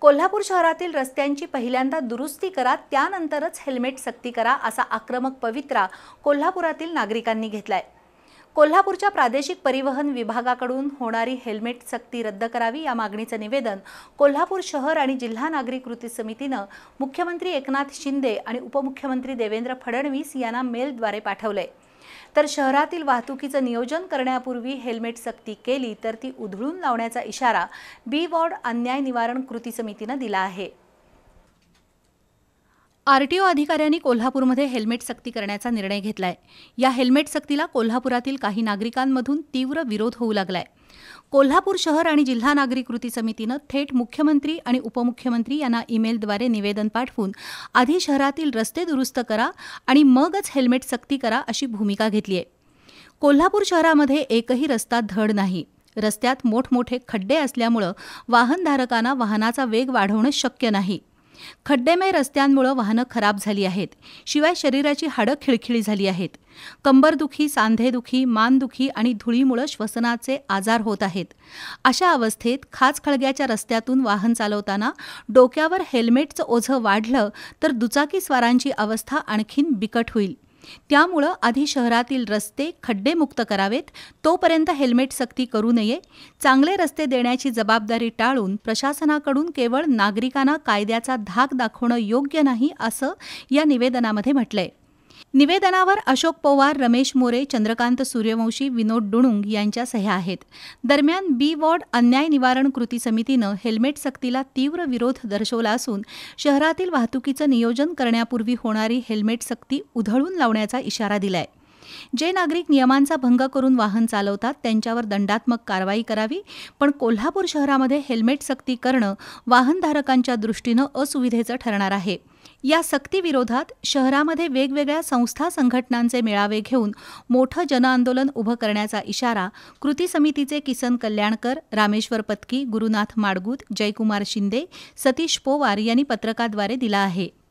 कोल्हापूर शहरातील रस्त्यांची पहिल्यांदा दुरुस्ती करा त्यानंतरच हेल्मेट सक्ती करा असा आक्रमक पवित्रा कोल्हापुरातील नागरिकांनी घेतलाय कोल्हापूरच्या प्रादेशिक परिवहन विभागाकडून होणारी हेल्मेट सक्ती रद्द करावी या मागणीचं निवेदन कोल्हापूर शहर आणि जिल्हा नागरी कृती समितीनं मुख्यमंत्री एकनाथ शिंदे आणि उपमुख्यमंत्री देवेंद्र फडणवीस यांना मेलद्वारे पाठवलंय आहे तर शहरातील वाहतुकीचं नियोजन करण्यापूर्वी हेल्मेट सक्ती केली तर ती उधळून लावण्याचा इशारा बी वॉर्ड अन्याय निवारण कृती समितीनं दिला आहे आरटीओ अधिकाऱ्यांनी कोल्हापूरमध्ये हेल्मेट सक्ती करण्याचा निर्णय घेतलाय या हेल्मेट सक्तीला कोल्हापुरातील काही नागरिकांमधून तीव्र विरोध होऊ लागलाय कोल्हापूर शहर आणि जिल्हा नागरी कृती समितीनं थेट मुख्यमंत्री आणि उपमुख्यमंत्री यांना ईमेलद्वारे निवेदन पाठवून आधी शहरातील रस्ते दुरुस्त करा आणि मगच हेल्मेट सक्ती करा अशी भूमिका घेतली आहे कोल्हापूर शहरामध्ये एकही रस्ता धड नाही रस्त्यात मोठमोठे खड्डे असल्यामुळं वाहनधारकांना वाहनाचा वेग वाढवणं शक्य नाही खड्डेमय रस्त्यांमुळे वाहनं खराब झाली आहेत शिवाय शरीराची हाडं खिळखिळी झाली आहेत कंबरदुखी सांधेदुखी मानदुखी आणि धुळीमुळे श्वसनाचे आजार होत आहेत अशा अवस्थेत खळग्याच्या रस्त्यातून वाहन चालवताना डोक्यावर हेल्मेटचं ओझं वाढलं तर दुचाकीस्वारांची अवस्था आणखीन बिकट होईल त्यामुळं आधी शहरातील रस्ते खड्डेमुक्त करावेत तोपर्यंत हेल्मेट सक्ती करू नये चांगले रस्ते देण्याची जबाबदारी टाळून प्रशासनाकडून केवळ नागरिकांना कायद्याचा धाक दाखवणं योग्य नाही असं या निवेदनामध्ये म्हटलंय निवेदनावर अशोक पवार रमेश मोरे चंद्रकांत सूर्यवंशी विनोद डुणुंग यांच्या सह्या आहेत दरम्यान बी वॉर्ड अन्याय निवारण कृती समितीनं हेल्मेट सक्तीला तीव्र विरोध दर्शवला असून शहरातील वाहतुकीचं नियोजन करण्यापूर्वी होणारी हेल्मेट सक्ती उधळून लावण्याचा इशारा दिलाय जे नागरिक नियमांचा भंग करून वाहन चालवतात त्यांच्यावर दंडात्मक कारवाई करावी पण कोल्हापूर शहरामध्ये हेल्मेट सक्ती करणं वाहनधारकांच्या दृष्टीनं असुविधेचं ठरणार आहे या सक्तीविरोधात शहरामध्ये वेगवेगळ्या संस्था संघटनांचे मेळावे घेऊन मोठं जनआंदोलन उभं करण्याचा इशारा कृती समितीचे किसन कल्याणकर रामेश्वर पत्की गुरुनाथ माडगूत जयकुमार शिंदे सतीश पोवार यांनी पत्रकाद्वारे दिला आहे